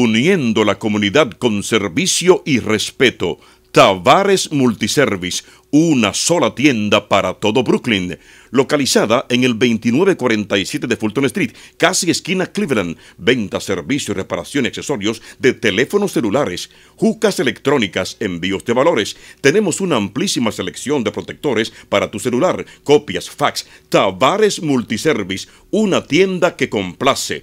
uniendo la comunidad con servicio y respeto. Tavares Multiservice, una sola tienda para todo Brooklyn, localizada en el 2947 de Fulton Street, casi esquina Cleveland, venta, servicio, reparación y accesorios de teléfonos celulares, jucas electrónicas, envíos de valores. Tenemos una amplísima selección de protectores para tu celular, copias, fax, Tavares Multiservice, una tienda que complace